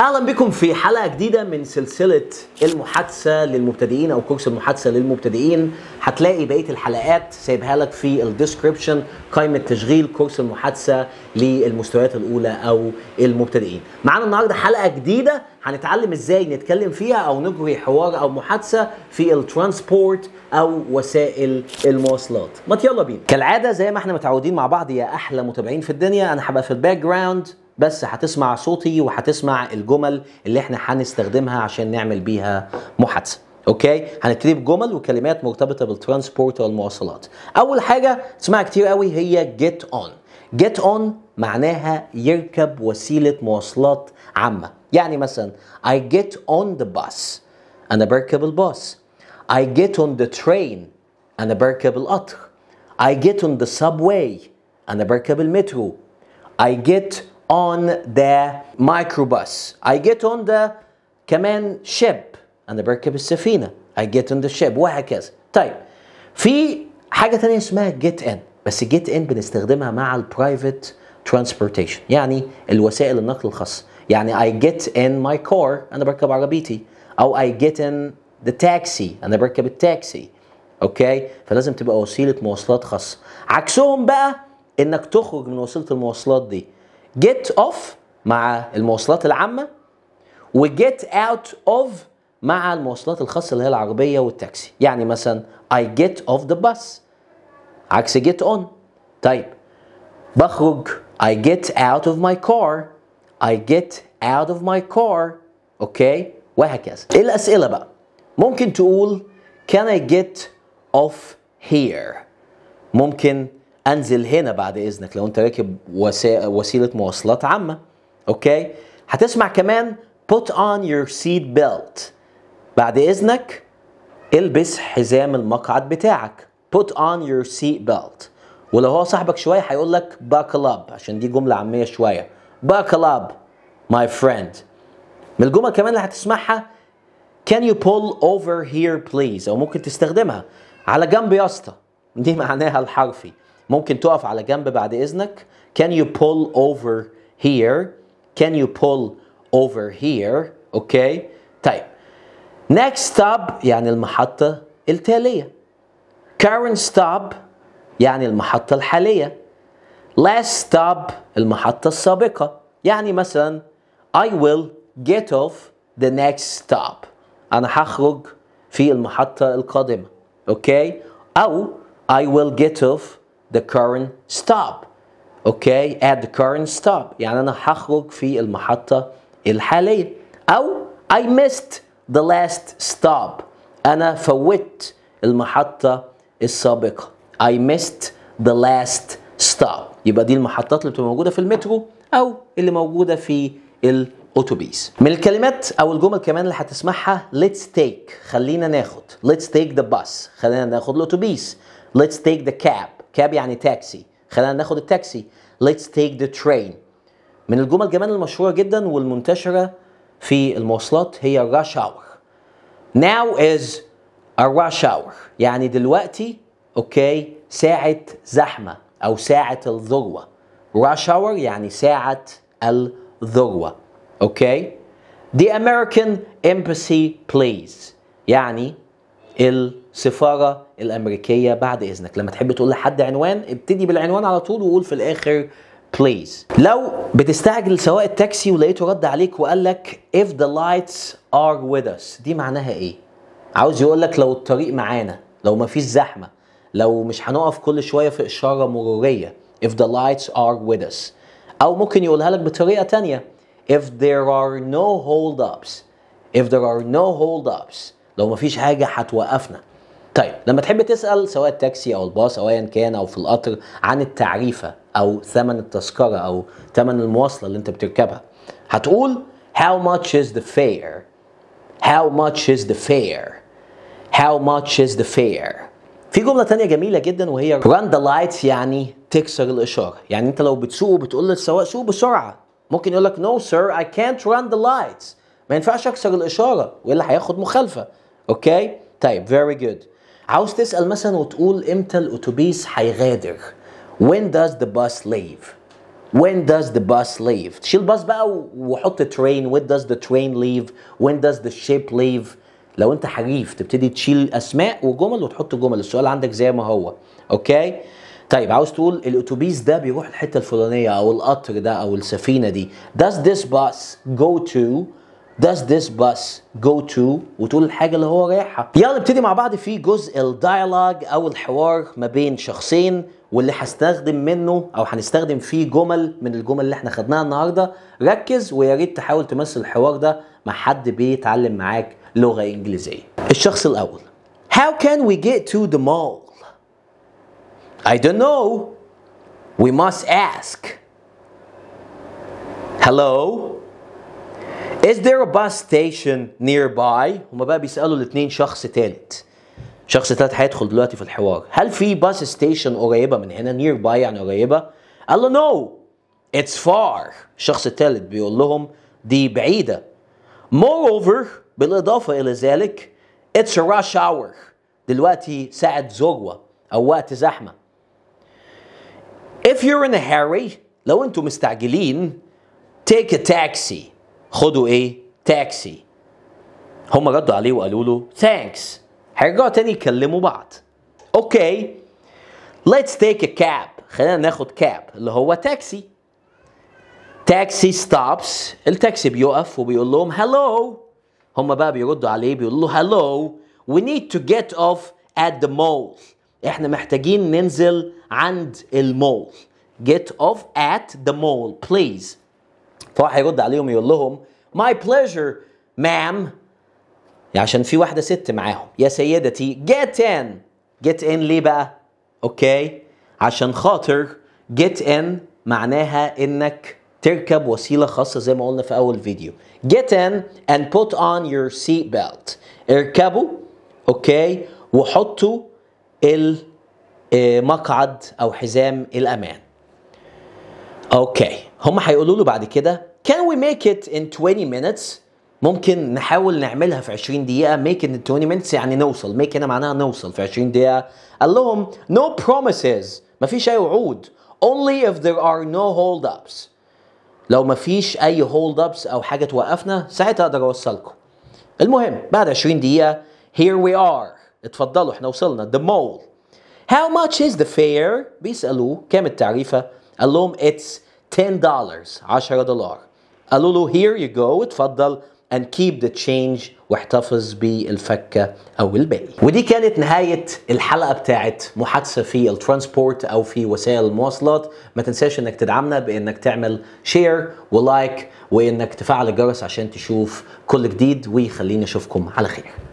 اهلا بكم في حلقه جديده من سلسله المحادثه للمبتدئين او كورس المحادثه للمبتدئين هتلاقي بقيه الحلقات سايبها لك في الديسكربشن قائمه تشغيل كورس المحادثه للمستويات الاولى او المبتدئين معانا النهارده حلقه جديده هنتعلم ازاي نتكلم فيها او نجري حوار او محادثه في الترانسبورت او وسائل المواصلات ما يلا بينا كالعاده زي ما احنا متعودين مع بعض يا احلى متابعين في الدنيا انا هبقى في الباك جراوند بس هتسمع صوتي وهتسمع الجمل اللي احنا هنستخدمها عشان نعمل بيها محادثه اوكي هنبتدي بجمل وكلمات مرتبطه بالترانسبورت والمواصلات اول حاجه تسمعها كتير قوي هي جيت اون جيت اون معناها يركب وسيله مواصلات عامه يعني مثلا I get on the bus أنا بركب الباص I get on the train أنا بركب القطر I get on the subway أنا بركب المترو I get on the microbus I get on the كمان ship أنا بركب السفينة I get on the ship وهكذا طيب في حاجة تانية اسمها get in بس get in بنستخدمها مع البرايفت transportation يعني الوسائل النقل الخاصة يعني I get in my car أنا بركب عربيتي أو I get in the taxi أنا بركب التاكسي أوكي فلازم تبقى وسيلة مواصلات خاصة عكسهم بقى إنك تخرج من وسيلة المواصلات دي جيت اوف مع المواصلات العامه وجيت اوت اوف مع المواصلات الخاصه اللي هي العربيه والتاكسي يعني مثلا اي جيت اوف ذا باس عكس جيت اون طيب بخرج I get out of my car I get out of my car اوكي وهكذا ايه الاسئله بقى ممكن تقول can I get off here ممكن انزل هنا بعد اذنك لو انت راكب وسيله مواصلات عامه اوكي هتسمع كمان put on your seat belt بعد اذنك البس حزام المقعد بتاعك put on your seat belt ولو هو صاحبك شويه هيقول لك buckle up عشان دي جمله عاميه شويه buckle up my friend من الجمل كمان اللي هتسمعها can you pull over here please او ممكن تستخدمها على جنب يا اسطى دي معناها الحرفي ممكن تقف على جنب بعد إذنك can you pull over here can you pull over here okay طيب next stop يعني المحطة التالية current stop يعني المحطة الحالية last stop المحطة السابقة يعني مثلا I will get off the next stop أنا هخرج في المحطة القادمة أوكي أو I will get off the current stop اوكي okay, at the current stop يعني انا هخرج في المحطه الحاليه او I missed the last stop انا فوت المحطه السابقه I missed the last stop يبقى دي المحطات اللي بتبقى موجوده في المترو او اللي موجوده في الاتوبيس من الكلمات او الجمل كمان اللي هتسمعها let's take خلينا ناخد let's take the bus خلينا ناخد الاتوبيس let's take the cab كاب يعني تاكسي خلينا ناخد التاكسي let's take the train من الجمل كمان المشهورة جدا والمنتشرة في المواصلات هي rush hour now is a rush hour يعني دلوقتي اوكي ساعة زحمة او ساعة الذروة rush hour يعني ساعة الذروة اوكي the American embassy please يعني السفاره الامريكيه بعد اذنك لما تحب تقول لحد عنوان ابتدي بالعنوان على طول وقول في الاخر بليز لو بتستعجل سواء التاكسي ولقيته رد عليك وقال لك if the lights are with us دي معناها ايه عاوز يقول لك لو الطريق معانا لو مفيش زحمه لو مش هنقف كل شويه في اشاره مروريه if the lights are with us او ممكن يقولها لك بطريقه تانية if there are no hold ups if there are no hold ups لو مفيش حاجه هتوقفنا طيب لما تحب تسال سواء التاكسي او الباص او ايا كان او في القطر عن التعريفه او ثمن التذكره او ثمن المواصله اللي انت بتركبها هتقول how much is the fare how much is the fare how much is the fare في جملة تانية جميلة جدا وهي run the lights يعني تكسر الإشارة يعني أنت لو بتسوق وبتقول للسواق سوق بسرعة ممكن يقول لك no sir I can't run the lights ما ينفعش أكسر الإشارة وإلا هياخد مخالفة اوكي طيب فيري جود عاوز تسال مثلا وتقول امتى الاتوبيس هيغادر when does the bus leave when does the bus leave تشيل باص بقى وحط train when does the train leave when does the ship leave لو انت حريف تبتدي تشيل اسماء وجمل وتحط جمل السؤال عندك زي ما هو اوكي طيب عاوز تقول الاتوبيس ده بيروح الحته الفلانيه او القطر ده او السفينه دي does this bus go to does this bus go to وتقول الحاجه اللي هو رايحها يلا نبتدي مع بعض في جزء الديالوج او الحوار ما بين شخصين واللي هستخدم منه او هنستخدم فيه جمل من الجمل اللي احنا خدناها النهارده ركز ويا ريت تحاول تمثل الحوار ده مع حد بيتعلم معاك لغه انجليزيه الشخص الاول How can we get to the mall? I don't know. We must ask. Hello? Is there a bus station nearby? هما بقى بيسألوا الاثنين شخص ثالث. شخص ثالث هيدخل دلوقتي في الحوار. هل في باص ستيشن قريبة من هنا؟ nearby يعني قريبة؟ قال له no it's far. الشخص الثالث بيقول لهم دي بعيدة. Moreover بالإضافة إلى ذلك it's a rush hour. دلوقتي ساعة ذروة أو وقت زحمة. If you're in a hurry لو أنتم مستعجلين take a taxi خدوا ايه تاكسي هم ردوا عليه وقالوا له ثانكس هيرجعوا تاني يكلموا بعض اوكي ليتس تيك ا كاب خلينا ناخد كاب اللي هو تاكسي تاكسي ستوبس التاكسي بيقف وبيقول لهم هلو هم بقى بيردوا عليه بيقول له هلو وي نيد تو جيت اوف ات ذا مول احنا محتاجين ننزل عند المول get off at the mall please فواحد هيرد عليهم يقول لهم ماي بليجر مام عشان في واحده ست معاهم يا سيدتي جيت ان جيت ان ليه بقى اوكي عشان خاطر جيت ان معناها انك تركب وسيله خاصه زي ما قلنا في اول فيديو get in and put on your seat belt اركبوا اوكي وحطوا المقعد آه، او حزام الامان اوكي هم هيقولوا له بعد كده can we make it in 20 minutes ممكن نحاول نعملها في 20 دقيقة make it in 20 minutes يعني نوصل make هنا معناها نوصل في 20 دقيقة قال لهم no promises مفيش أي وعود only if there are no hold ups لو مفيش أي hold ups أو حاجة توقفنا ساعتها أقدر أوصلكم المهم بعد 20 دقيقة here we are اتفضلوا احنا وصلنا the mall how much is the fare بيسألوه كام التعريفة قال لهم it's $10 10 دولار قالوا له here you go اتفضل and keep the change واحتفظ بالفكة أو الباقي ودي كانت نهاية الحلقة بتاعت محادثة في الترانسبورت أو في وسائل المواصلات ما تنساش أنك تدعمنا بأنك تعمل شير ولايك وأنك تفعل الجرس عشان تشوف كل جديد وخليني أشوفكم على خير